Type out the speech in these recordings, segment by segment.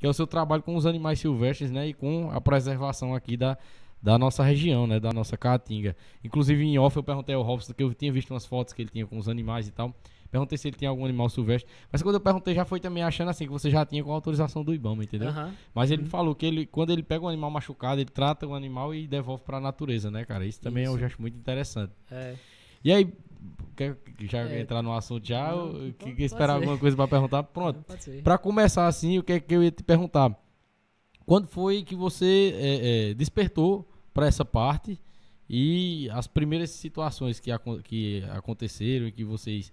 que é o seu trabalho com os animais silvestres, né? E com a preservação aqui da, da nossa região, né? Da nossa Caatinga. Inclusive, em off, eu perguntei ao Robson, que eu tinha visto umas fotos que ele tinha com os animais e tal. Perguntei se ele tinha algum animal silvestre. Mas quando eu perguntei, já foi também achando assim, que você já tinha com a autorização do IBAMA, entendeu? Uhum. Mas ele uhum. falou que ele, quando ele pega um animal machucado, ele trata o animal e devolve para a natureza, né, cara? Isso também é Isso. acho muito interessante. É. E aí, Quer já é, entrar no assunto já? Não, ou, pode, que esperar alguma coisa para perguntar? Pronto. É, para começar assim, o que é que eu ia te perguntar? Quando foi que você é, é, despertou para essa parte e as primeiras situações que, que aconteceram e que vocês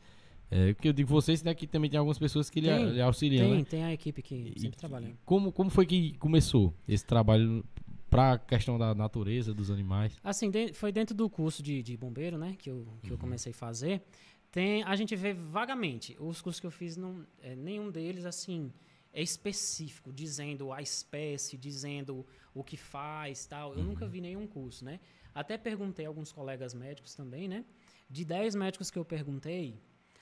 é, que eu digo vocês, né, que também tem algumas pessoas que tem, lhe, auxiliam. Tem, né? tem a equipe que sempre e, trabalha. Como, como foi que começou esse trabalho para a questão da natureza, dos animais? Assim, de, foi dentro do curso de, de bombeiro, né, que eu, que uhum. eu comecei a fazer. Tem, a gente vê vagamente, os cursos que eu fiz, não, é, nenhum deles, assim, é específico, dizendo a espécie, dizendo o que faz, tal. Eu uhum. nunca vi nenhum curso, né? Até perguntei a alguns colegas médicos também, né? De 10 médicos que eu perguntei,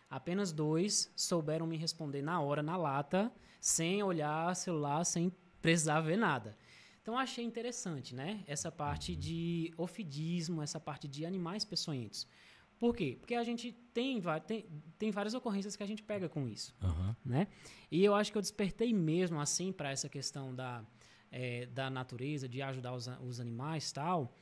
apenas dois souberam me responder na hora, na lata, sem olhar celular, sem precisar ver nada. Então achei interessante, né? Essa parte uhum. de ofidismo, essa parte de animais peçonhentos. Por quê? Porque a gente tem, tem, tem várias ocorrências que a gente pega com isso. Uhum. Né? E eu acho que eu despertei mesmo assim para essa questão da, é, da natureza, de ajudar os, os animais tal,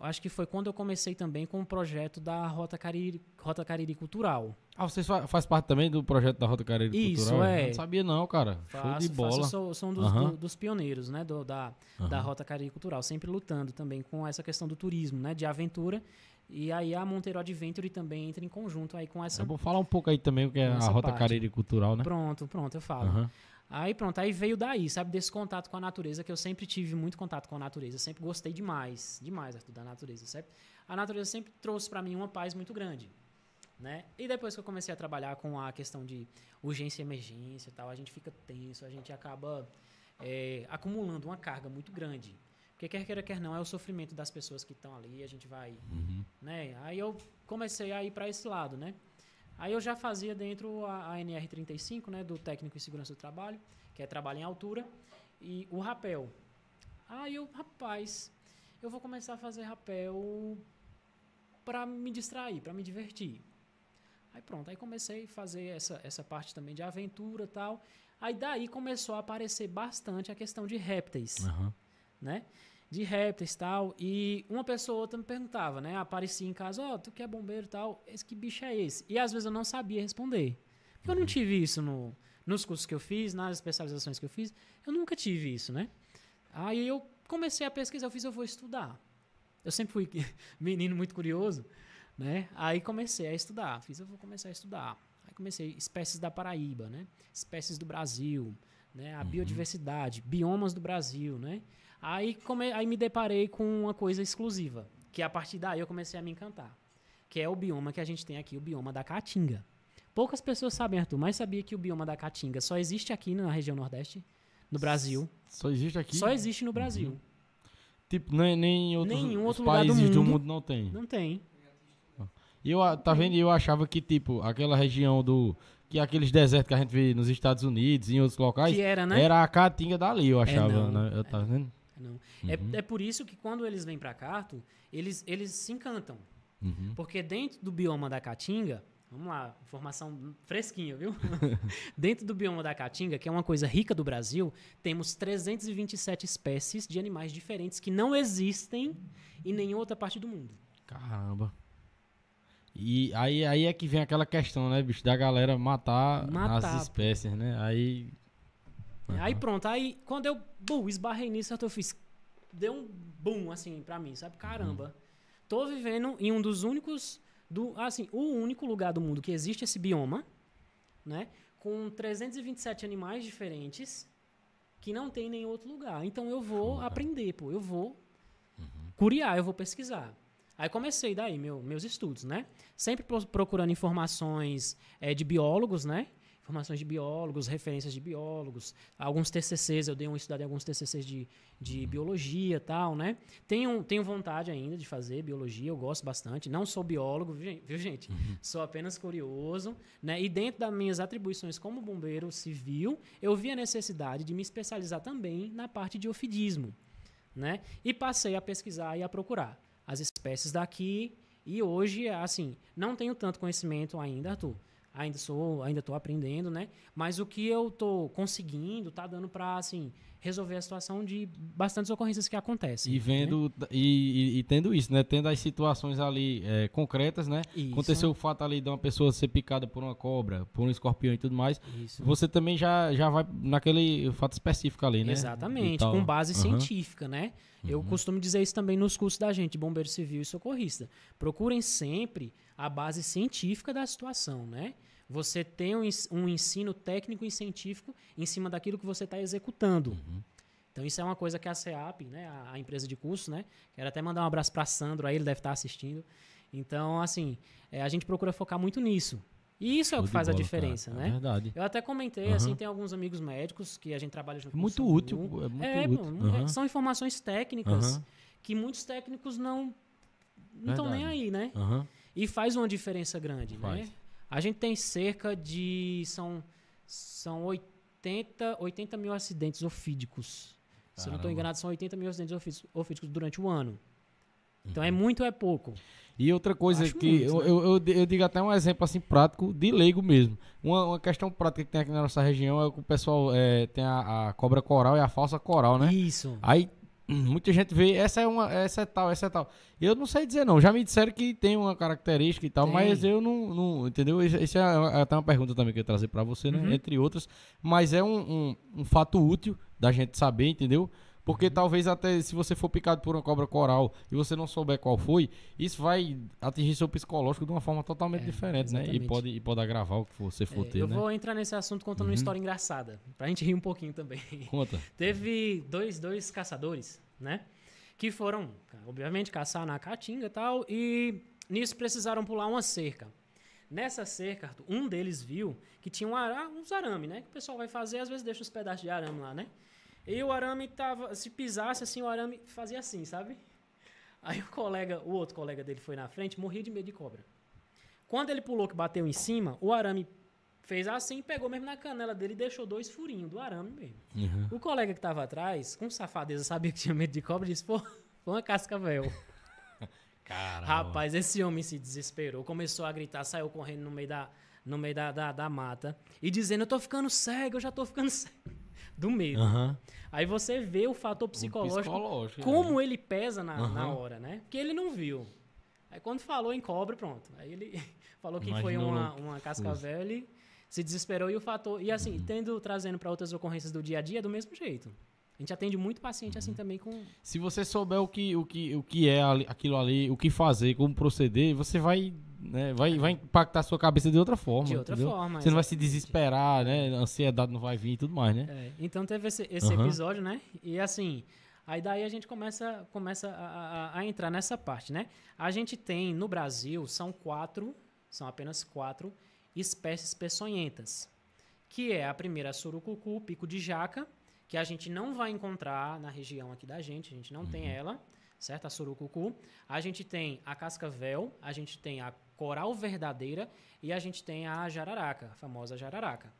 acho que foi quando eu comecei também com o projeto da Rota Cariri, Rota Cariri Cultural. Ah, você faz parte também do projeto da Rota Cariri Isso, Cultural? Isso, é. Eu não sabia não, cara. Faço, Show de bola. Faço, sou, sou um dos, uhum. do, dos pioneiros, né, do, da, uhum. da Rota Cariri Cultural, sempre lutando também com essa questão do turismo, né, de aventura. E aí a Monteiro Adventure também entra em conjunto aí com essa... Eu vou falar um pouco aí também o que é a Rota parte. Cariri Cultural, né? Pronto, pronto, eu falo. Uhum. Aí pronto, aí veio daí, sabe, desse contato com a natureza, que eu sempre tive muito contato com a natureza, sempre gostei demais, demais Arthur, da natureza, sabe? A natureza sempre trouxe para mim uma paz muito grande, né? E depois que eu comecei a trabalhar com a questão de urgência e emergência e tal, a gente fica tenso, a gente acaba é, acumulando uma carga muito grande. Porque quer queira, quer não, é o sofrimento das pessoas que estão ali, a gente vai, uhum. né? Aí eu comecei a ir para esse lado, né? Aí eu já fazia dentro a, a NR35, né, do técnico em segurança do trabalho, que é trabalho em altura, e o rapel. Aí eu, rapaz, eu vou começar a fazer rapel para me distrair, para me divertir. Aí pronto, aí comecei a fazer essa, essa parte também de aventura tal. Aí daí começou a aparecer bastante a questão de répteis, uhum. né? de répteis e tal. E uma pessoa ou outra me perguntava, né? Aparecia em casa, ó, oh, tu que é bombeiro e tal, esse que bicho é esse? E às vezes eu não sabia responder. eu não uhum. tive isso no, nos cursos que eu fiz, nas especializações que eu fiz, eu nunca tive isso, né? Aí eu comecei a pesquisar, eu fiz, eu vou estudar. Eu sempre fui menino muito curioso, né? Aí comecei a estudar, fiz, eu vou começar a estudar. Aí comecei espécies da Paraíba, né? Espécies do Brasil, né? A uhum. biodiversidade, biomas do Brasil, né? Aí, come, aí me deparei com uma coisa exclusiva, que a partir daí eu comecei a me encantar, que é o bioma que a gente tem aqui, o bioma da Caatinga. Poucas pessoas sabem, Arthur, mas sabia que o bioma da Caatinga só existe aqui na região Nordeste, no Brasil. Só existe aqui? Só existe no Brasil. Uhum. Tipo, nem, nem outros, Nenhum outro países lugar do, mundo, do mundo não tem. Não tem. Eu, tá vendo? Eu achava que, tipo, aquela região do. Que aqueles desertos que a gente vê nos Estados Unidos e em outros locais. Que era, né? Era a caatinga dali, eu é, achava. É, né? Eu tava vendo? Não. É, uhum. É, é por isso que quando eles vêm para Carto, eles, eles se encantam. Uhum. Porque dentro do bioma da Caatinga, vamos lá, informação fresquinha, viu? dentro do bioma da Caatinga, que é uma coisa rica do Brasil, temos 327 espécies de animais diferentes que não existem em nenhuma outra parte do mundo. Caramba. E aí, aí é que vem aquela questão, né, bicho, da galera matar, matar as espécies, né? Aí Uhum. Aí pronto, aí quando eu esbarrei nisso, eu fiz. Deu um boom, assim, pra mim, sabe? Caramba. Uhum. Tô vivendo em um dos únicos. Do, assim, o único lugar do mundo que existe esse bioma, né? Com 327 animais diferentes que não tem em nenhum outro lugar. Então eu vou aprender, pô. Eu vou uhum. curiar, eu vou pesquisar. Aí comecei daí meu, meus estudos, né? Sempre procurando informações é, de biólogos, né? formações de biólogos, referências de biólogos, alguns TCCs, eu dei uma estudada em alguns TCCs de, de biologia tal, né? Tenho, tenho vontade ainda de fazer biologia, eu gosto bastante, não sou biólogo, viu gente? Uhum. Sou apenas curioso, né? E dentro das minhas atribuições como bombeiro civil, eu vi a necessidade de me especializar também na parte de ofidismo, né? E passei a pesquisar e a procurar as espécies daqui e hoje, assim, não tenho tanto conhecimento ainda, Arthur, ainda sou, ainda estou aprendendo, né? Mas o que eu estou conseguindo tá dando para assim resolver a situação de bastantes ocorrências que acontecem. E né? vendo né? e, e, e, tendo isso, né? Tendo as situações ali é, concretas, né? Isso. Aconteceu o fato ali de uma pessoa ser picada por uma cobra, por um escorpião e tudo mais. Isso. Você também já, já vai naquele fato específico ali, né? Exatamente, com base uhum. científica, né? Uhum. Eu costumo dizer isso também nos cursos da gente, bombeiro civil e socorrista. Procurem sempre a base científica da situação, né? você tem um ensino técnico e científico em cima daquilo que você está executando. Uhum. Então isso é uma coisa que a CEAP, né, a, a empresa de curso, né, quero até mandar um abraço para Sandro, aí ele deve estar tá assistindo. Então, assim, é, a gente procura focar muito nisso. E isso é o que faz bola, a diferença, cara. né? É verdade. Eu até comentei, uhum. assim, tem alguns amigos médicos que a gente trabalha junto. muito com útil, é muito é, útil. Uhum. São informações técnicas que muitos técnicos não estão nem aí, né? E faz uma diferença grande, né? faz. né? A gente tem cerca de. São, são 80, 80 mil acidentes ofídicos. Caramba. Se eu não estou enganado, são 80 mil acidentes ofídicos durante o ano. Então é uhum. muito ou é pouco? E outra coisa Acho que muito, eu, né? eu, eu, eu, digo até um exemplo assim prático de leigo mesmo. Uma, uma, questão prática que tem aqui na nossa região é que o pessoal é, tem a, a, cobra coral e a falsa coral, né? Isso. Aí Uhum. Muita gente vê, essa é uma, essa é tal, essa é tal. Eu não sei dizer não, já me disseram que tem uma característica e tal, mas eu não, não entendeu? Essa é, é até uma pergunta também que eu ia trazer para você, né? Uhum. Entre outras, mas é um, um, um fato útil da gente saber, entendeu? Porque uhum. talvez até se você for picado por uma cobra coral e você não souber qual foi, isso vai atingir seu psicológico de uma forma totalmente é, diferente, exatamente. né? E pode, e pode agravar o que você for é, ter, eu né? vou entrar nesse assunto contando uhum. uma história engraçada, pra gente rir um pouquinho também. Conta. Teve dois, dois caçadores, né? Que foram, obviamente, caçar na caatinga e tal, e nisso precisaram pular uma cerca. Nessa cerca, um deles viu que tinha um ara, uns arame, né? Que o pessoal vai fazer, às vezes deixa os pedaços de arame lá, né? E o arame tava. Se pisasse assim, o arame fazia assim, sabe? Aí o colega, o outro colega dele foi na frente, morria de medo de cobra. Quando ele pulou que bateu em cima, o arame fez assim, pegou mesmo na canela dele e deixou dois furinhos do arame mesmo. Uhum. O colega que tava atrás, com safadeza, sabia que tinha medo de cobra disse: pô, foi uma cascavel. Caramba. Rapaz, esse homem se desesperou, começou a gritar, saiu correndo no meio da, no meio da, da, da mata e dizendo: Eu tô ficando cego, eu já tô ficando cego do medo. Uhum. Aí você vê o fator psicológico, psicológico é. como é. ele pesa na, uhum. na hora, né? Porque ele não viu. Aí quando falou em cobra, pronto. Aí ele falou que foi uma, uma cascavel, ele se desesperou e o fator. E assim, uhum. tendo trazendo para outras ocorrências do dia a dia, é do mesmo jeito. A gente atende muito paciente assim uhum. também com. Se você souber o que, o que, o que é aquilo ali, o que fazer, como proceder, você vai, né, vai, vai impactar a sua cabeça de outra forma. De outra entendeu? forma. Você não vai se desesperar, né? A ansiedade não vai vir e tudo mais, né? É, então teve esse, esse uhum. episódio, né? E assim, aí daí a gente começa, começa a, a, a entrar nessa parte, né? A gente tem no Brasil, são quatro, são apenas quatro espécies peçonhentas. Que é a primeira surucucu, pico de jaca que a gente não vai encontrar na região aqui da gente, a gente não uhum. tem ela, certo? A surucucu. A gente tem a cascavel, a gente tem a coral verdadeira e a gente tem a jararaca, a famosa jararaca,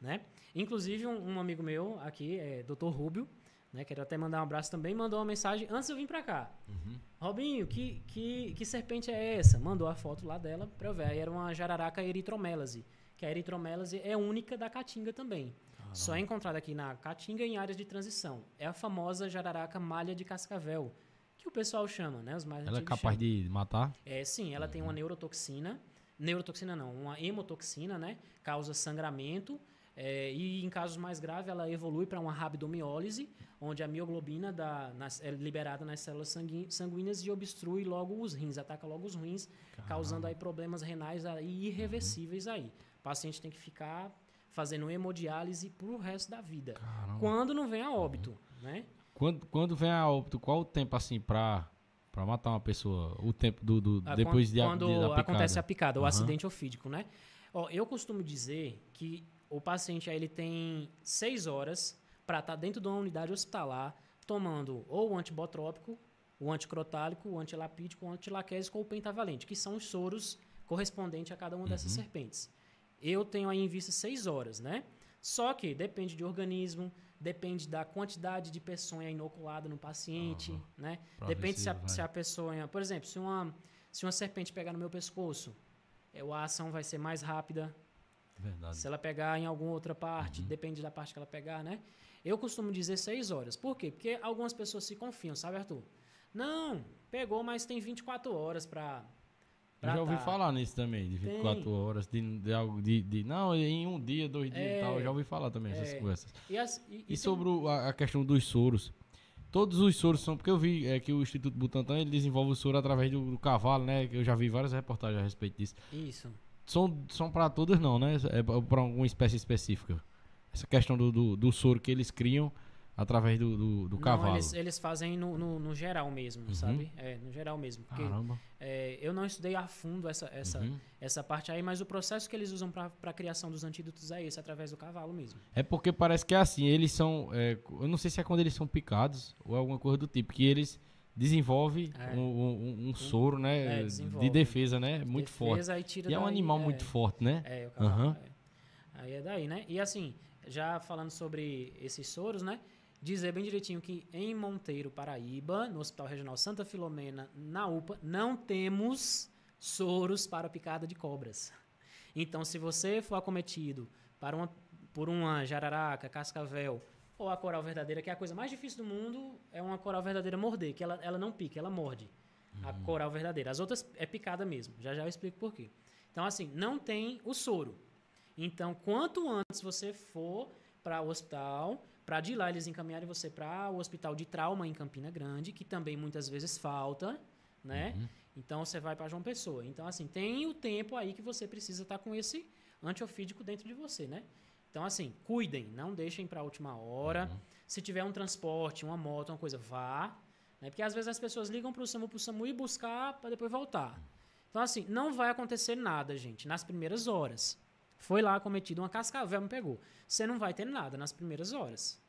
né? Inclusive, um, um amigo meu aqui, é Dr. Rubio, né? Quero até mandar um abraço também, mandou uma mensagem antes de eu vir para cá. Uhum. Robinho, que, que, que serpente é essa? Mandou a foto lá dela para eu ver. Aí era uma jararaca eritromélase, que a eritromélase é única da caatinga também. Só é encontrada aqui na Caatinga em áreas de transição. É a famosa jararaca malha de cascavel, que o pessoal chama, né? Os mais ela é capaz chamam. de matar? É, sim. Ela uhum. tem uma uhum. neurotoxina. Neurotoxina não, uma hemotoxina, né? Causa sangramento. É, e em casos mais graves, ela evolui para uma rabdomiólise, onde a mioglobina nas, é liberada nas células sanguíneas e obstrui logo os rins, ataca logo os rins, Caramba. causando aí problemas renais aí irreversíveis uhum. aí. O paciente tem que ficar fazendo hemodiálise pro resto da vida. Caramba. Quando não vem a óbito, uhum. né? Quando, quando vem a óbito, qual o tempo assim pra, pra matar uma pessoa? O tempo do, do ah, a, depois de, quando de, da acontece a picada, uhum. o acidente ofídico, né? Ó, eu costumo dizer que o paciente aí, ele tem seis horas para estar tá dentro de uma unidade hospitalar tomando ou o antibotrópico, o anticrotálico, o antilapídico, o antilaquésico ou o pentavalente, que são os soros correspondentes a cada uma dessas uhum. serpentes eu tenho aí em vista 6 horas, né? Só que depende de organismo, depende da quantidade de peçonha inoculada no paciente, uhum. né? depende se a, né? se a peçonha... Por exemplo, se uma, se uma serpente pegar no meu pescoço, é, a ação vai ser mais rápida. Verdade. Se ela pegar em alguma outra parte, uhum. depende da parte que ela pegar, né? Eu costumo dizer 6 horas. Por quê? Porque algumas pessoas se confiam, sabe, Arthur? Não, pegou, mas tem 24 horas para já ouvi falar nisso também, de 24 Tem. horas, de, de algo de, de, Não, em um dia, dois dias é, e tal. Eu já ouvi falar também é. essas coisas. E, as, e, e, e sobre o, a, a, questão dos soros. Todos os soros são. Porque eu vi é, que o Instituto Butantan ele desenvolve o soro através do, do cavalo, né? Eu já vi várias reportagens a respeito disso. Isso. São, são para todas, não, né? É, é para alguma espécie específica. Essa questão do, do, do soro que eles criam através do, do, do cavalo? eles, eles fazem no, no, no, geral mesmo, uhum. sabe? É, no geral mesmo. Porque, Caramba. É, eu não estudei a fundo essa, essa, uhum. essa parte aí, mas o processo que eles usam para a criação dos antídotos é esse, através do cavalo mesmo. É porque parece que é assim, eles são. É, eu não sei se é quando eles são picados ou é alguma coisa do tipo, que eles desenvolve é. um, um, um, soro, né? É, de defesa, né? De muito defesa, forte. E, e é um animal é, muito forte, né? É, o cavalo, uhum. Aí é daí, né? E assim, já falando sobre esses soros, né? dizer bem direitinho que em Monteiro, Paraíba, no Hospital Regional Santa Filomena, na UPA, não temos soros para picada de cobras. Então, se você for acometido uma, por uma jararaca, cascavel ou a coral verdadeira, que é a coisa mais difícil do mundo, é uma coral verdadeira morder, que ela, ela não pica, ela morde. Uhum. A hum. coral verdadeira. As outras é picada mesmo. Já já eu explico por quê. Então, assim, não tem o soro. Então, quanto antes você for para o hospital, para de lá eles encaminharem você para o hospital de trauma em Campina Grande, que também muitas vezes falta, né? Uhum. Então você vai para João Pessoa. Então assim, tem o tempo aí que você precisa estar tá com esse antiofídico dentro de você, né? Então assim, cuidem, não deixem para a última hora. Uhum. Se tiver um transporte, uma moto, uma coisa, vá, né? Porque às vezes as pessoas ligam para o SAMU, para o SAMU e buscar para depois voltar. Uhum. Então assim, não vai acontecer nada, gente, nas primeiras horas. Foi lá cometido uma cascavel, me pegou. Você não vai ter nada nas primeiras horas.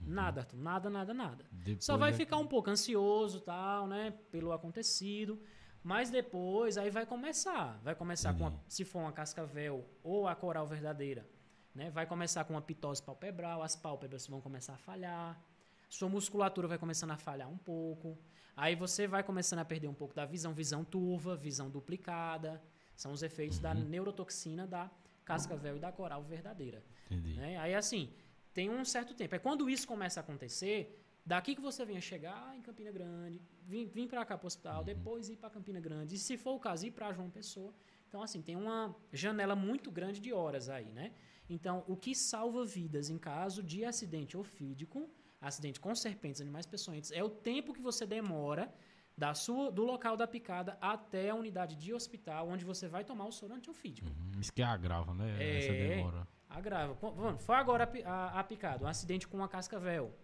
Uhum. Nada, Arthur. Nada, nada, nada. Depois Só vai é... ficar um pouco ansioso, tal, né? Pelo acontecido. Mas depois, aí vai começar. Vai começar uhum. com, a, se for uma cascavel ou a coral verdadeira, né? Vai começar com uma pitose palpebral, as pálpebras vão começar a falhar. Sua musculatura vai começando a falhar um pouco. Aí você vai começando a perder um pouco da visão, visão turva, visão duplicada. São os efeitos uhum. da neurotoxina da Cascavel e da Coral verdadeira. Né? Aí, assim, tem um certo tempo. É quando isso começa a acontecer, daqui que você venha chegar ah, em Campina Grande, vir, para cá para o hospital, uhum. depois ir para Campina Grande, e se for o caso, ir para João Pessoa. Então, assim, tem uma janela muito grande de horas aí, né? Então, o que salva vidas em caso de acidente ofídico, acidente com serpentes, animais peçonhentos, é o tempo que você demora da sua, do local da picada até a unidade de hospital, onde você vai tomar o soro antiofídico. Uhum, isso que agrava, né? É, Essa demora. Agrava. vamos foi agora a, a, a, picada, um acidente com uma cascavel.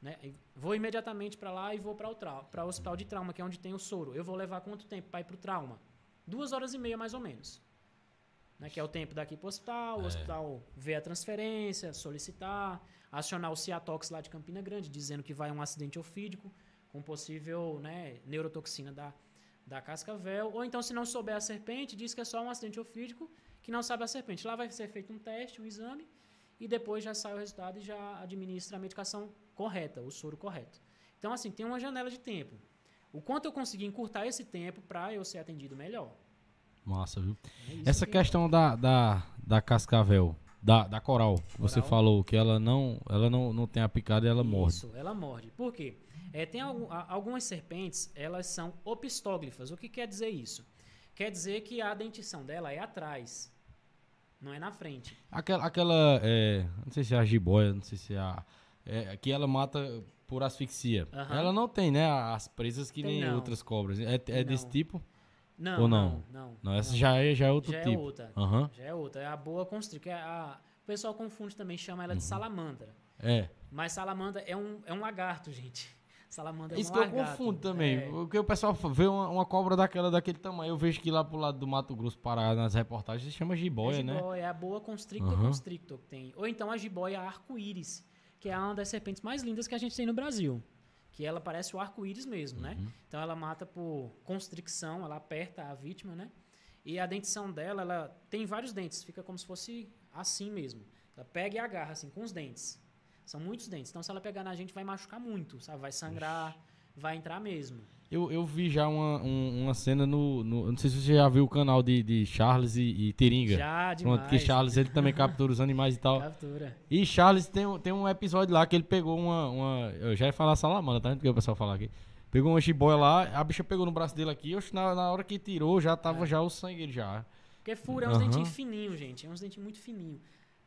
Né? Vou imediatamente para lá e vou para o trau, hospital de trauma, que é onde tem o soro. Eu vou levar quanto tempo para ir para o trauma? Duas horas e meia, mais ou menos. Né? Que é o tempo daqui para o é. hospital, é. o hospital ver a transferência, solicitar, acionar o Ciatox lá de Campina Grande, dizendo que vai um acidente ofídico um possível né, neurotoxina da, da cascavel. Ou então, se não souber a serpente, diz que é só um acidente ofídico que não sabe a serpente. Lá vai ser feito um teste, um exame, e depois já sai o resultado e já administra a medicação correta, o soro correto. Então, assim, tem uma janela de tempo. O quanto eu conseguir encurtar esse tempo para eu ser atendido melhor. Massa, viu? É Essa que... questão da, da, da cascavel, da, da coral, coral, você falou que ela não, ela não, não tem a picada e ela isso, morde. Isso, ela morde. Por quê? É, tem algum, algumas serpentes, elas são opistóglifas. O que quer dizer isso? Quer dizer que a dentição dela é atrás, não é na frente. Aquela, aquela é, não sei se é a jiboia, não sei se é a... É, que ela mata por asfixia. Uhum. Ela não tem, né? As presas que tem, nem não. outras cobras. É, é desse tipo? Não, Ou não? Não, não. não essa não. Já, é, já é outro já é tipo. É outra. Uhum. Já é outra. É a boa constrictor. É a... O pessoal confunde também, chama ela de uhum. salamandra. É. Mas salamandra é um, é um lagarto, gente. Salamandra é Isso que eu confundo também. É. Porque o pessoal vê uma, uma, cobra daquela daquele tamanho. Eu vejo que lá pro lado do Mato Grosso, para nas reportagens, se chama jiboia, é né? Jiboia, é a boa constrictor uhum. constrictor que tem. Ou então a jiboia arco-íris, que é uma das serpentes mais lindas que a gente tem no Brasil. Que ela parece o arco-íris mesmo, né? uhum. né? Então ela mata por constricção, ela aperta a vítima, né? E a dentição dela, ela tem vários dentes, fica como se fosse assim mesmo. Ela pega e agarra, assim, com os dentes. São muitos dentes. Então, se ela pegar na gente, vai machucar muito, sabe? Vai sangrar, Ixi. vai entrar mesmo. Eu, eu vi já uma, um, uma cena no, no. Não sei se você já viu o canal de, de Charles e, e Teringa. Já, demais. Pronto, que Charles ele também captura os animais e tal. Captura. E Charles tem, tem um episódio lá que ele pegou uma. uma eu já ia falar salamandra, tá? Porque o pessoal falar aqui. Pegou uma jiboia lá, a bicha pegou no braço dele aqui, eu, na, na hora que tirou já tava é. já o sangue dele já. Porque fura é uns uhum. dentinhos fininhos, gente. É uns dentinhos muito fininhos.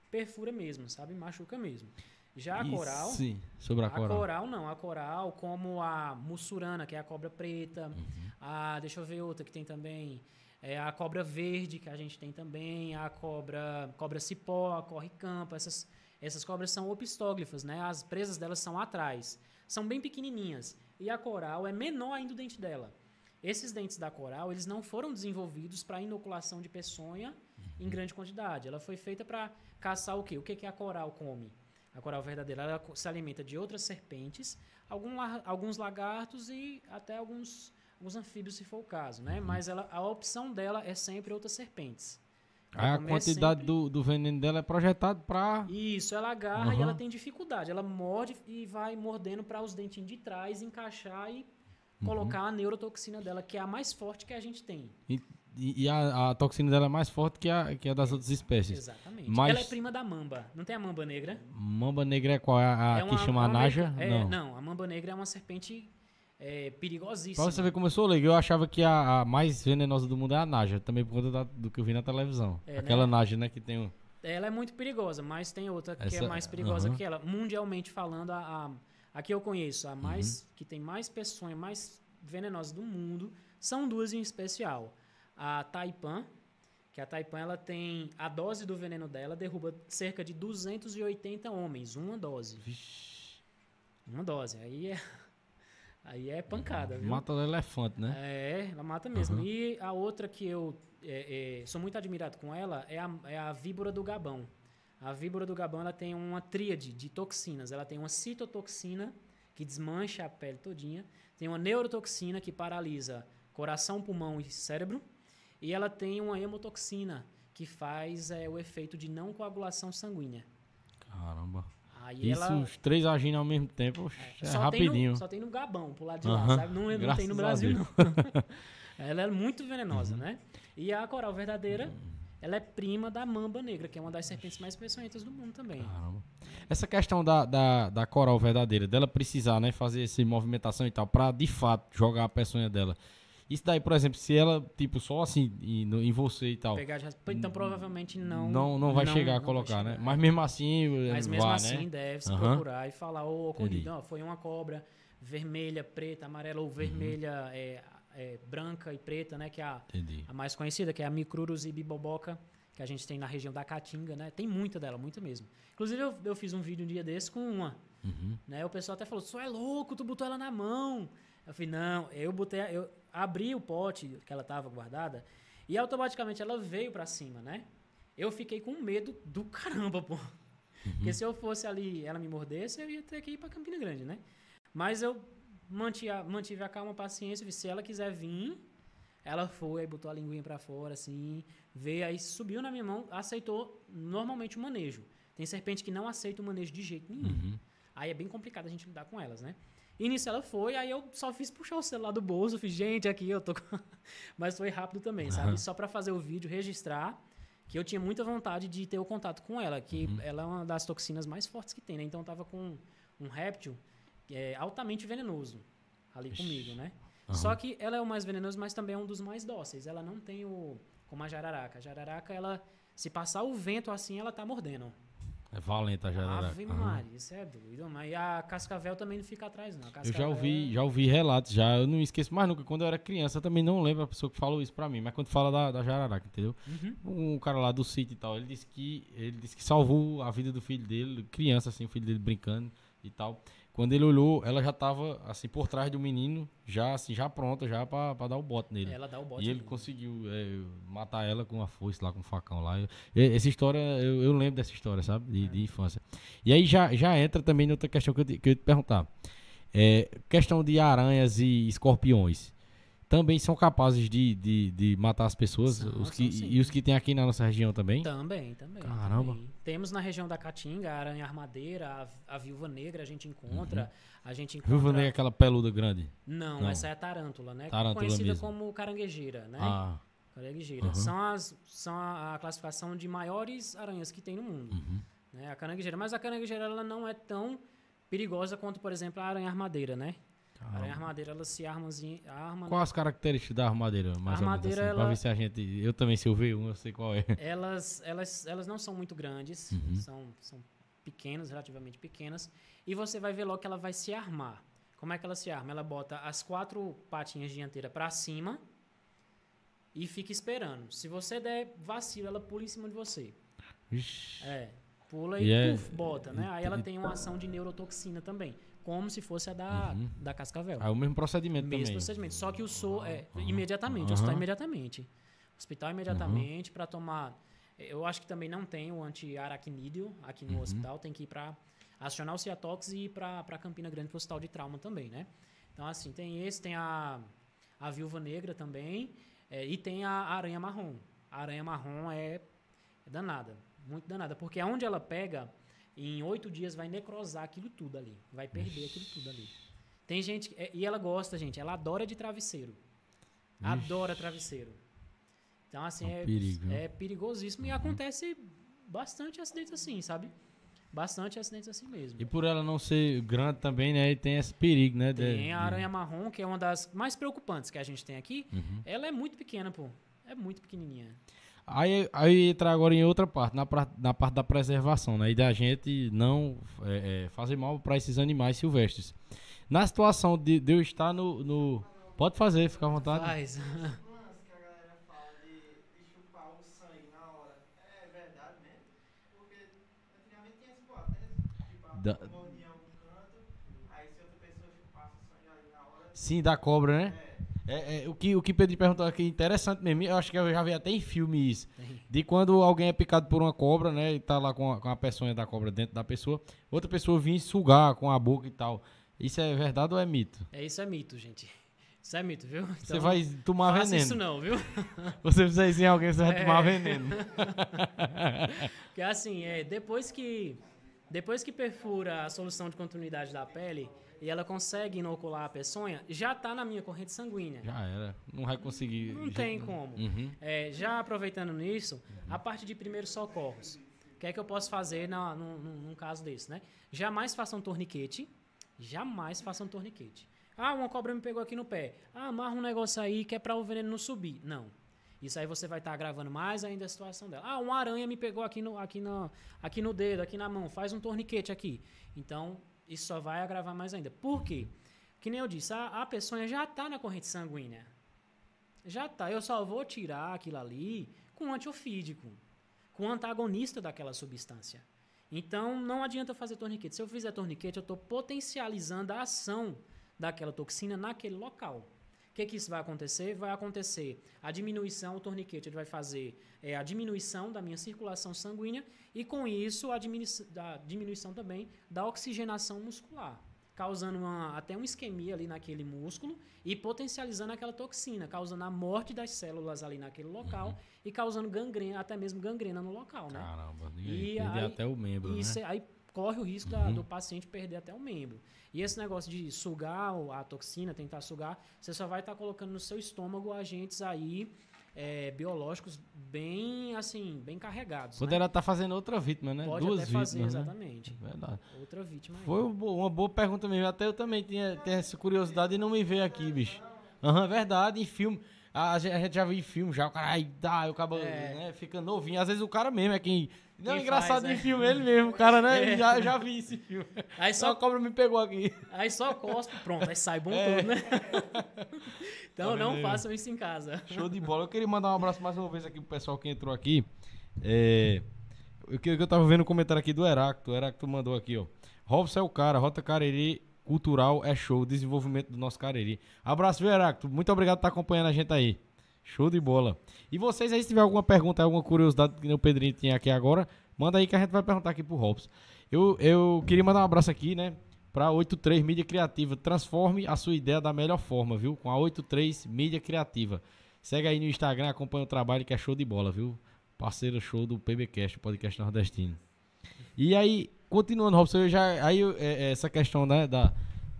Perfura mesmo, sabe? Machuca mesmo. Já a coral. sim, sobre a, a coral. A coral não, a coral, como a mussurana, que é a cobra preta. Uhum. A, deixa eu ver outra que tem também. É a cobra verde, que a gente tem também. A cobra cobra cipó, a corre-campo. Essas, essas cobras são opistóglifas, né? As presas delas são atrás. São bem pequenininhas. E a coral é menor ainda o dente dela. Esses dentes da coral, eles não foram desenvolvidos para inoculação de peçonha uhum. em grande quantidade. Ela foi feita para caçar o quê? O que, que a coral come? A coral verdadeira ela se alimenta de outras serpentes, algum, alguns lagartos e até alguns, alguns anfíbios, se for o caso. Né? Uhum. Mas ela, a opção dela é sempre outras serpentes. Ah, a quantidade sempre... do, do veneno dela é projetada para. Isso, ela agarra uhum. e ela tem dificuldade. Ela morde e vai mordendo para os dentinhos de trás encaixar e uhum. colocar a neurotoxina dela, que é a mais forte que a gente tem. E e, a, a, toxina dela é mais forte que a, que a das outras espécies. Exatamente. Mas... Ela é prima da mamba. Não tem a mamba negra? Mamba negra é qual? É a, a é uma, que chama é a naja? É, não. não, a mamba negra é uma serpente é, perigosíssima. Pra você ver como eu sou leigo, eu achava que a, a, mais venenosa do mundo é a naja, também por conta da, do que eu vi na televisão. É, né? Aquela né? naja, né, que tem um. Ela é muito perigosa, mas tem outra que é mais perigosa uhum. que ela. Mundialmente falando, a, a, a que eu conheço, a uhum. mais uhum. que tem mais peçonha, mais venenosa do mundo, são duas em especial a Taipan, que a Taipan ela tem a dose do veneno dela derruba cerca de 280 homens, uma dose. Vixe. Uma dose. Aí é aí é pancada, viu? Mata o elefante, né? É, ela mata mesmo. Uhum. E a outra que eu é, é, sou muito admirado com ela é a, é a víbora do Gabão. A víbora do Gabão ela tem uma tríade de toxinas. Ela tem uma citotoxina, que desmancha a pele todinha. Tem uma neurotoxina, que paralisa coração, pulmão e cérebro. E ela tem uma hemotoxina que faz é, o efeito de não coagulação sanguínea. Caramba. Aí Isso, ela... os três agindo ao mesmo tempo, é, é só rapidinho. Tem no, só tem no Gabão, pro lado de lá, sabe? Não, não tem no Brasil, não. ela é muito venenosa, uhum. né? E a coral verdadeira, ela é prima da mamba negra, que é uma das serpentes mais peçonhentas do mundo também. Caramba. Essa questão da, da, da coral verdadeira, dela precisar né, fazer essa movimentação e tal, para de fato jogar a peçonha dela isso daí, por exemplo, se ela, tipo, só assim, em, em você e tal. Pegar, então provavelmente não. Não, não vai não, chegar a colocar, chegar. né? Mas mesmo assim. Eh, Mas mesmo vá, né? assim, né? deve se uhum. procurar e falar, ô, oh, foi uma cobra vermelha, preta, amarela ou vermelha, uhum. é, é, branca e preta, né? Que é a, a mais conhecida, que é a Micrurus biboboca que a gente tem na região da Caatinga, né? Tem muita dela, muita mesmo. Inclusive, eu, eu fiz um vídeo um dia desse com uma. Uhum. Né? O pessoal até falou, só é louco, tu botou ela na mão. Eu falei, não, eu botei... Eu, abri o pote que ela estava guardada e automaticamente ela veio para cima, né? Eu fiquei com medo do caramba, pô. Uhum. Porque se eu fosse ali ela me mordesse, eu ia ter que ir para Campina Grande, né? Mas eu mantive a, mantive a calma, a paciência. Se ela quiser vir, ela foi, botou a linguinha para fora, assim, veio, aí subiu na minha mão, aceitou normalmente o manejo. Tem serpente que não aceita o manejo de jeito nenhum. Uhum. Aí é bem complicado a gente lidar com elas, né? início ela foi, aí eu só fiz puxar o celular do bolso, fiz, gente, aqui eu tô. Mas foi rápido também, sabe? Só para fazer o vídeo, registrar, que eu tinha muita vontade de ter o contato com ela, que uhum. ela é uma das toxinas mais fortes que tem, né? Então eu tava com um réptil é, altamente venenoso ali Ixi. comigo, né? Uhum. Só que ela é o mais venenoso, mas também é um dos mais dóceis. Ela não tem o. Como a jararaca. A jararaca, ela. Se passar o vento assim, ela tá mordendo. É valente a jararaca. Né, Ave Maria, isso é doido. Mas a cascavel também não fica atrás, não. Eu já ouvi, é- já ouvi relatos, já. Eu não esqueço mais nunca. Quando eu era criança, eu também não lembro a pessoa que falou isso pra mim. Mas quando fala da, da jararaca, entendeu? Uhum. Um cara lá do sítio e tal, ele disse que ele disse que salvou a vida do filho dele, criança assim, o filho dele brincando e tal. Quando ele olhou, ela já estava assim por trás do menino, já assim, já pronta já para dar o bote nele. Ela dá o bote. E ele conseguiu é, matar ela com a foice lá, com o um facão lá. Eu, essa história, eu, eu, lembro dessa história, sabe? De, é. de, infância. E aí já, já entra também outra questão que eu, te, que eu ia te perguntar. É, questão de aranhas e escorpiões também são capazes de, de, de matar as pessoas, são, os que, são, e os que tem aqui na nossa região também? Também, também. Caramba. Também. Temos na região da Caatinga, a aranha armadeira, a, a viúva negra a gente encontra, uhum. a gente encontra... Viúva negra é aquela peluda grande? Não, Não, essa é a tarântula, né? Tarântula Conhecida mesmo. como caranguejeira, né? Ah. Caranguejeira. Uhum. São, as, são a, a, classificação de maiores aranhas que tem no mundo. Uhum. Né? A caranguejeira. Mas a caranguejeira ela não é tão perigosa quanto, por exemplo, a aranha armadeira, né? A aranha armadeira, ela se armazinha, arma... Assim, qual né? as características da armadeira, mais assim, ela... Pra ver se a gente... Eu também, se eu ver um, eu sei qual é. Elas, elas, elas não são muito grandes, uhum. são, são pequenas, relativamente pequenas. E você vai ver logo que ela vai se armar. Como é que ela se arma? Ela bota as quatro patinhas dianteiras para cima e fica esperando. Se você der vacilo, ela pula em cima de você. Ixi. É. Pula e, e é... bota, né? Aí ela tem uma ação de neurotoxina também como se fosse a da, uhum. da Cascavel. É o mesmo procedimento mesmo também. procedimento, só que o sou é uhum. imediatamente, uhum. hospital é imediatamente. Hospital é imediatamente para tomar eh, eu acho que também não tem o antiaracnídeo aqui no uhum. hospital, tem que ir para acionar o Ciatox e ir para Campina Grande para o hospital de trauma também, né? Então assim, tem esse, tem a a viúva negra também, é, e tem a aranha marrom. A aranha marrom é danada, muito danada, porque aonde ela pega em oito dias vai necrosar aquilo tudo ali. Vai perder aquilo tudo ali. Tem gente. É, e ela gosta, gente. Ela adora de travesseiro. Adora travesseiro. Então, assim, é, é, né? é perigosíssimo. Uhum. E acontece bastante acidentes assim, sabe? Bastante acidentes assim mesmo. E por ela não ser grande também, né? E tem esse perigo, né? Tem de... a aranha marrom, que é uma das mais preocupantes que a gente tem aqui. Uhum. Ela é muito pequena, pô. É muito pequenininha. Aí, aí entrar agora em outra parte, na, pra, na parte da preservação, né? E da gente não é, é, fazer mal para esses animais silvestres. Na situação de, de eu estar no, no... Pode fazer, fica à vontade. Faz. Da... Sim, da cobra, né? É. É, é, o, que, o que Pedro perguntou aqui é interessante mesmo. Eu acho que eu já vi até em filmes de quando alguém é picado por uma cobra, né? E tá lá com a, com a peçonha da cobra dentro da pessoa. Outra pessoa vinha sugar com a boca e tal. Isso é verdade ou é mito? É, isso é mito, gente. Isso é mito, viu? Então, você vai tomar faça veneno. isso não, viu? você precisa ir em alguém, você vai é. tomar veneno. Porque assim, é, depois que depois que perfura a solução de continuidade da pele, e ela consegue inocular a peçonha, já está na minha corrente sanguínea. Já era. Não vai conseguir. Não, tem como. Uhum. É, já aproveitando nisso, uhum. a parte de primeiros socorros. O que é que eu posso fazer na, num, num caso desse, né? Jamais faça um torniquete. Jamais faça um torniquete. Ah, uma cobra me pegou aqui no pé. Ah, amarra um negócio aí que é para o veneno não subir. Não. Isso aí você vai estar tá agravando mais ainda a situação dela. Ah, uma aranha me pegou aqui no, aqui, no, aqui no dedo, aqui na mão. Faz um torniquete aqui. Então, isso só vai agravar mais ainda. Por quê? Que nem eu disse, a, a peçonha já está na corrente sanguínea. Já está. Eu só vou tirar aquilo ali com antiofídico, com antagonista daquela substância. Então, não adianta eu fazer torniquete. Se eu fizer torniquete, eu estou potencializando a ação daquela toxina naquele local que, que isso vai acontecer? Vai acontecer a diminuição, o torniquete ele vai fazer é, a diminuição da minha circulação sanguínea e, com isso, a, diminu a diminuição também da oxigenação muscular causando uma, até uma isquemia ali naquele músculo e potencializando aquela toxina, causando a morte das células ali naquele local uhum. e causando gangrena, até mesmo gangrena no local, né? Caramba, e, e aí, até o membro, isso, né? É, aí corre o risco uhum. da, do paciente perder até um membro. E esse negócio de sugar a toxina, tentar sugar, você só vai estar tá colocando no seu estômago agentes aí é, biológicos bem assim, bem carregados. Poderá estar né? tá fazendo outra vítima, né? Pode Duas até fazer, vítimas, né? exatamente. Né? Verdade. Outra vítima. Foi aí. uma boa pergunta mesmo. Até eu também tinha, tinha essa curiosidade e não me veio aqui, bicho. Aham, uhum, verdade, em filme. A, gente já viu em filme já, o cara, ai, dá, o acabo, é. né, fica novinho. Às vezes o cara mesmo é quem não, é engraçado faz, em né? filme ele mesmo, cara, né? É. Já, já vi esse filme. Aí só a cobra me pegou aqui. Aí só cospe, pronto, aí sai bom é. todo, né? então tá não façam isso em casa. Show de bola. Eu queria mandar um abraço mais uma vez aqui pro pessoal que entrou aqui. É, eu, eu, eu tava vendo o um comentário aqui do Heracto. O Heracto mandou aqui, ó. Robson é o cara, Rota Cariri cultural é show, desenvolvimento do nosso Cariri. Abraço, viu, Heracto? Muito obrigado por estar acompanhando a gente aí. Show de bola. E vocês aí, se tiver alguma pergunta, alguma curiosidade que o Pedrinho tinha aqui agora, manda aí que a gente vai perguntar aqui pro Robson. Eu, eu queria mandar um abraço aqui, né? Pra 83 Mídia Criativa. Transforme a sua ideia da melhor forma, viu? Com a 83 Mídia Criativa. Segue aí no Instagram, acompanha o trabalho que é show de bola, viu? Parceiro show do PBcast, podcast nordestino. E aí, continuando, Robson, eu já, aí é, é, essa questão né, da,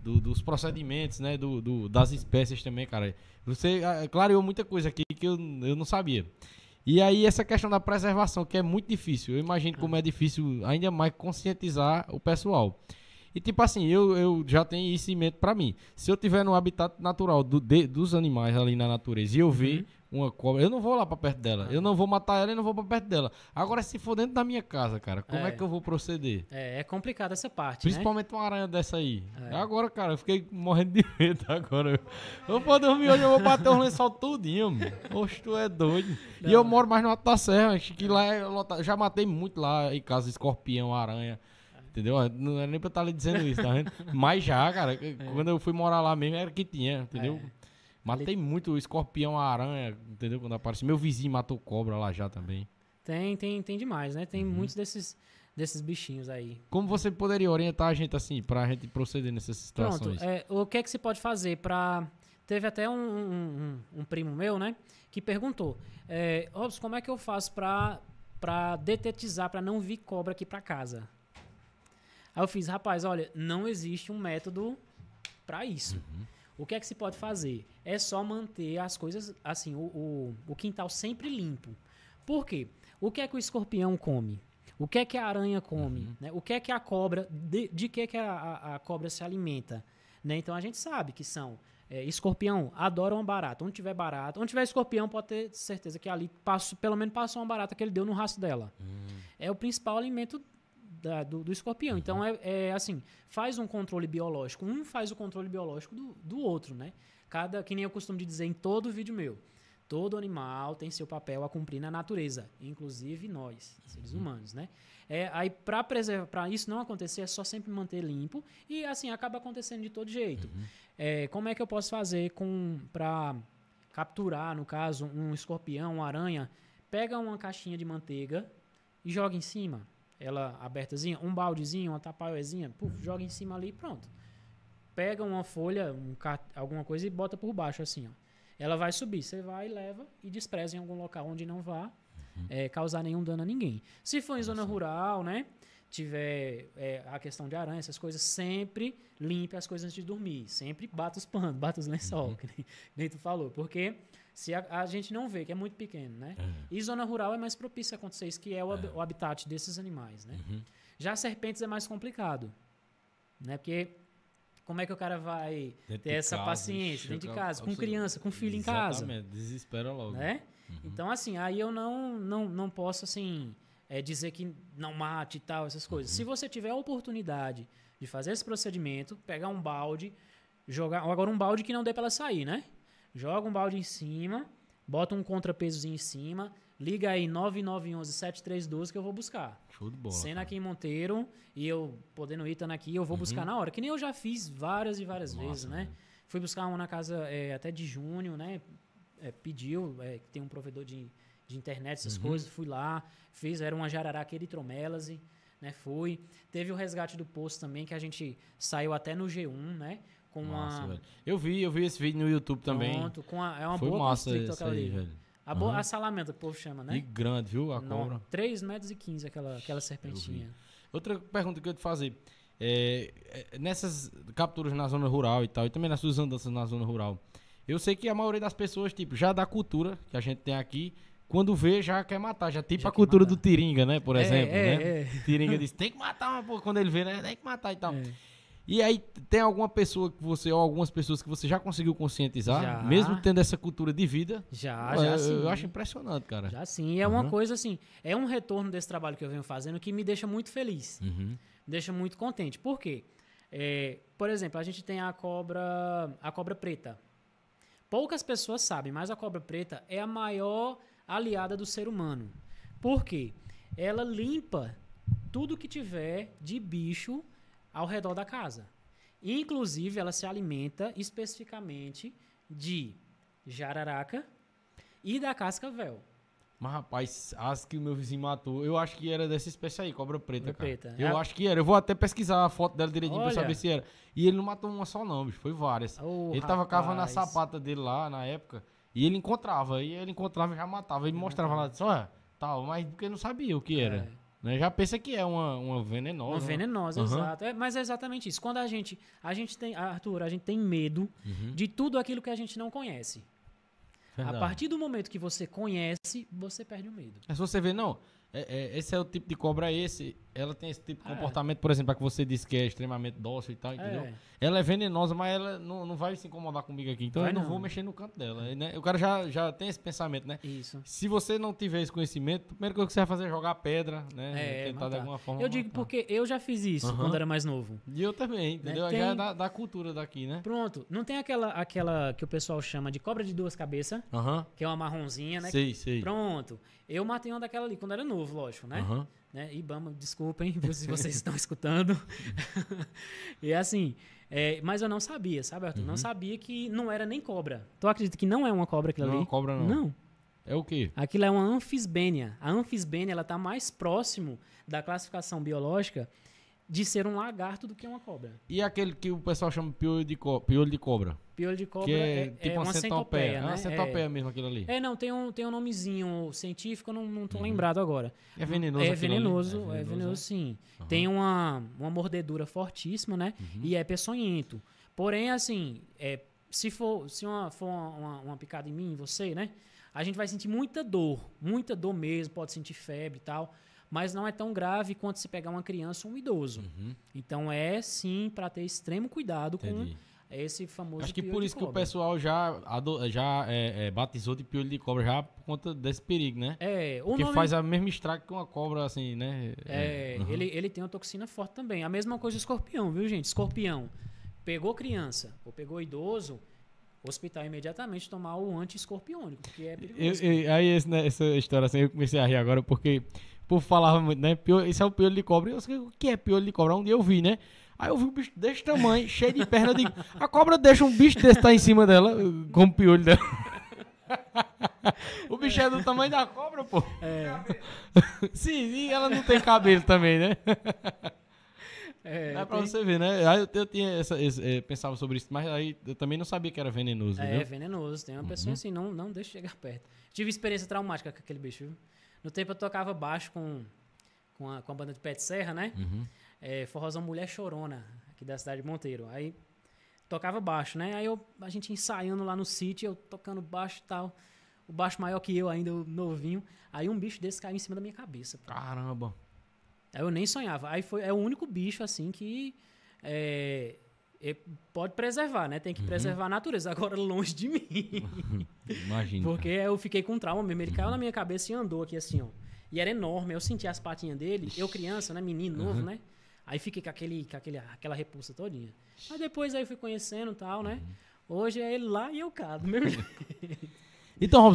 do, dos procedimentos, né? Do, do, das espécies também, cara. Você ah, clareou muita coisa aqui que eu, eu não sabia. E aí essa questão da preservação, que é muito difícil. Eu imagino como é difícil ainda mais conscientizar o pessoal. E tipo assim, eu, eu já tenho isso em mente pra mim. Se eu tiver no habitat natural do, de, dos animais ali na natureza e eu ver uhum uma cobra, eu não vou lá pra perto dela. Ah. Eu não vou matar ela e não vou pra perto dela. Agora, se for dentro da minha casa, cara, como é, é que eu vou proceder? É, é complicado essa parte. Né? Principalmente né? uma aranha dessa aí. É. é. Agora, cara, eu fiquei morrendo de medo agora. Eu vou dormir hoje, eu vou bater um lençol tudinho, mano. Oxe, tu é doido. Não. E eu moro mais no Alto da Serra, acho que lá é lotado. Já matei muito lá em casa, escorpião, aranha entendeu? Não é nem pra eu estar lhe dizendo isso, tá Mas já, cara, é. quando eu fui morar lá mesmo, era que tinha, entendeu? É. Matei Ele... muito escorpião, aranha, entendeu? Quando aparece. Meu vizinho matou cobra lá já também. Tem, tem, tem demais, né? Tem uhum. muitos desses, desses bichinhos aí. Como você poderia orientar a gente assim, pra gente proceder nessas situações? Pronto, é, o que é que se pode fazer pra... Teve até um, um, um, um primo meu, né? Que perguntou, é, Robson, como é que eu faço pra, pra detetizar, pra não vir cobra aqui pra casa? Aí eu fiz, rapaz, olha, não existe um método para isso. Uhum. O que é que se pode fazer? É só manter as coisas, assim, o, o, o quintal sempre limpo. Por quê? O que é que o escorpião come? O que é que a aranha come? Uhum. Né? O que é que a cobra. De, de que, é que a, a, a, cobra se alimenta? Né? Então a gente sabe que são. É, escorpião adora uma barata. Onde tiver barata, onde tiver escorpião, pode ter certeza que ali passo pelo menos passou uma barata que ele deu no rastro dela. Uhum. É o principal alimento da, do, do, escorpião. Uhum. Então, é, é, assim, faz um controle biológico. Um faz o controle biológico do, do outro, né? Cada, que nem eu costumo dizer em todo vídeo meu, todo animal tem seu papel a cumprir na natureza, inclusive nós, seres uhum. humanos, né? É, aí, para preservar, para isso não acontecer, é só sempre manter limpo e, assim, acaba acontecendo de todo jeito. Uhum. É, como é que eu posso fazer com para capturar, no caso, um escorpião, uma aranha? Pega uma caixinha de manteiga e joga em cima ela abertazinha, um baldezinho, uma tapaiozinha, puf, joga em cima ali e pronto. Pega uma folha, um, alguma coisa e bota por baixo assim, ó. Ela vai subir, você vai, leva e despreza em algum local onde não vá uhum. é, causar nenhum dano a ninguém. Se for em zona rural, né? tiver é, a questão de aranha, essas coisas, sempre limpe as coisas antes de dormir. Sempre bata os panos, bata os lençol, uhum. que, nem, nem tu falou. Porque se a, a, gente não vê, que é muito pequeno, né? É. E zona rural é mais propícia a acontecer isso, que é o, é. o habitat desses animais, né? Uhum. Já serpentes é mais complicado, né? Porque como é que o cara vai dentro ter essa casa, paciência dentro de casa, com criança, com filho em casa? desespera logo. Né? Uhum. Então, assim, aí eu não, não, não posso, assim, é, dizer que não mate e tal, essas coisas. Se uhum. você tiver a oportunidade de fazer esse procedimento, pegar um balde, jogar agora um balde que não dê para ela sair, né? joga um balde em cima, bota um contrapesozinho em cima, liga aí 9911-7312 que eu vou buscar. Show de bola. Sendo aqui em Monteiro e eu podendo ir estando aqui, eu vou uhum. buscar na hora. Que nem eu já fiz várias e várias Nossa, vezes, né? Mano. Fui buscar um na casa é, até de junho, né? É, pediu, é, tem um provedor de, de internet, essas uhum. coisas. Fui lá, fiz, era uma jararaca eritromélase, né? Fui. Teve o resgate do posto também, que a gente saiu até no G1, né? com massa, uma. Velho. Eu vi, eu vi esse vídeo no YouTube também. Pronto, com a, é uma Foi boa massa isso aí, velho. A, bo... uhum. o povo chama, né? E grande, viu? A cobra. 3 metros e 15 aquela, aquela serpentinha. Outra pergunta que eu ia te fazer. É, é, nessas capturas na zona rural e tal, e também nas suas andanças na zona rural, eu sei que a maioria das pessoas, tipo, já da cultura que a gente tem aqui, quando vê, já quer matar. Já tipo já a cultura matar. do Tiringa, né? Por é, exemplo, é, né? É. Tiringa diz, tem que matar, uma porra. quando ele vê, né? Tem que matar e tal. É. E aí, tem alguma pessoa que você, ou algumas pessoas que você já conseguiu conscientizar, já. mesmo tendo essa cultura de vida? Já, eu, já sim. Eu acho impressionante, cara. Já sim. E é uhum. uma coisa assim, é um retorno desse trabalho que eu venho fazendo que me deixa muito feliz. Uhum. Me deixa muito contente. Por quê? É, por exemplo, a gente tem a cobra, a cobra preta. Poucas pessoas sabem, mas a cobra preta é a maior aliada do ser humano. Por quê? Ela limpa tudo que tiver de bicho ao redor da casa. Inclusive, ela se alimenta especificamente de jararaca e da cascavel. Mas, rapaz, as que o meu vizinho matou, eu acho que era dessa espécie aí, cobra preta, cobra cara. Preta. É eu é. acho que era. Eu vou até pesquisar a foto dela direitinho Olha. pra saber se era. E ele não matou uma só, não, bicho. Foi várias. Oh, ele rapaz. tava cavando a sapata dele lá na época. E ele encontrava. E ele encontrava e já matava. Ele uhum. mostrava lá, de olha, tal, mas porque não sabia o que é. era. É. Né? Já pensa que é uma, uma venenosa. Uma né? venenosa, exato. É, mas é exatamente isso. Quando a gente. A gente tem. Arthur, a gente tem medo uhum. de tudo aquilo que a gente não conhece. Verdade. A partir do momento que você conhece, você perde o medo. É se você vê, não. É, é, esse é o tipo de cobra esse. Ela tem esse tipo de é. comportamento, por exemplo, a que você disse que é extremamente dócil e tal, é. entendeu? Ela é venenosa, mas ela não, não vai se incomodar comigo aqui. Então vai eu não, não, vou mexer no canto dela. Né? O cara já, já tem esse pensamento, né? Isso. Se você não tiver esse conhecimento, primeiro coisa que você vai fazer é jogar pedra, né? É, Tentar matar. de alguma forma. Eu matar. digo porque eu já fiz isso uhum. quando era mais novo. E eu também, né? entendeu? a Tem... Já é da, da, cultura daqui, né? Pronto. Não tem aquela, aquela que o pessoal chama de cobra de duas cabeças, uhum. que é uma marronzinha, né? Sei, sei. Pronto. Eu matei uma daquela ali quando era novo, lógico, né? Uhum. né? Ibama, desculpem se vocês estão escutando. e assim, é, mas eu não sabia, sabe, Arthur? Uhum. Não sabia que não era nem cobra. Tu acredita que não é uma cobra aquilo não é ali? Não é uma cobra, não. Não. É o quê? Aquilo é uma anfisbênia. A anfisbênia, ela tá mais próximo da classificação biológica de ser um lagarto do que uma cobra. E aquele que o pessoal chama piolho de, co piolho de cobra? Piolho de cobra que é, é, é tipo é uma, centopeia. centopeia né? É uma né? centopeia é, mesmo aquilo ali. É, não, tem um, tem um nomezinho científico, não, não tô uhum. lembrado agora. É venenoso É venenoso, ali, é, é venenoso, venenoso é. sim. Uhum. Tem uma, uma mordedura fortíssima, né? Uhum. E é peçonhento. Porém, assim, é, se for, se uma, for uma, uma, uma picada em mim, em você, né? A gente vai sentir muita dor, muita dor mesmo, pode sentir febre e tal mas não é tão grave quanto se pegar uma criança ou um idoso. Uhum. Então é sim para ter extremo cuidado Entendi. com esse famoso Acho que por isso que o pessoal já, já é, é, batizou de piolho de cobra já por conta desse perigo, né? É, o Porque nome... faz a mesma estraga que uma cobra, assim, né? É, é, uhum. ele, ele tem uma toxina forte também. A mesma coisa do escorpião, viu, gente? Escorpião pegou criança ou pegou idoso, hospital imediatamente tomar o anti-escorpiônico, que é perigoso. Eu, eu, aí esse, né, essa história assim, eu comecei a rir agora porque povo falava muito, né? Pior, esse é o piolho de cobra. Eu sei o que é piolho de cobra? Um dia eu vi, né? Aí eu vi um bicho desse tamanho, cheio de perna. Eu digo, a cobra deixa um bicho desse estar tá em cima dela, como piolho dela. o bicho é do tamanho da cobra, pô. É. Sim, e ela não tem cabelo também, né? É, Dá pra tem... você ver, né? Aí eu, eu tinha essa, esse, é, pensava sobre isso, mas aí eu também não sabia que era venenoso. É, venenoso. Tem uma uhum. pessoa assim, não, não deixa chegar perto. Tive experiência traumática com aquele bicho, viu? No tempo eu tocava baixo com, com, a, com a banda de Pé de Serra, né? Uhum. É, Mulher Chorona, aqui da cidade de Monteiro. Aí tocava baixo, né? Aí eu, a gente ensaiando lá no sítio, eu tocando baixo e tal. O baixo maior que eu ainda, novinho. Aí um bicho desse caiu em cima da minha cabeça. Pô. Caramba! Aí eu nem sonhava. Aí foi, é o único bicho, assim, que... É, é, pode preservar, né? Tem que uhum. preservar a natureza. Agora, longe de mim. Imagina. Porque eu fiquei com trauma mesmo. Ele uhum. caiu na uhum. minha cabeça e andou aqui assim, ó. E era enorme. Eu senti as patinhas dele. Eu criança, né? Menino novo, uhum. né? Aí fiquei com, aquele, com aquele, aquela repulsa todinha. Mas depois aí fui conhecendo e tal, né? Uhum. Hoje é ele lá e eu cá, então, Robson,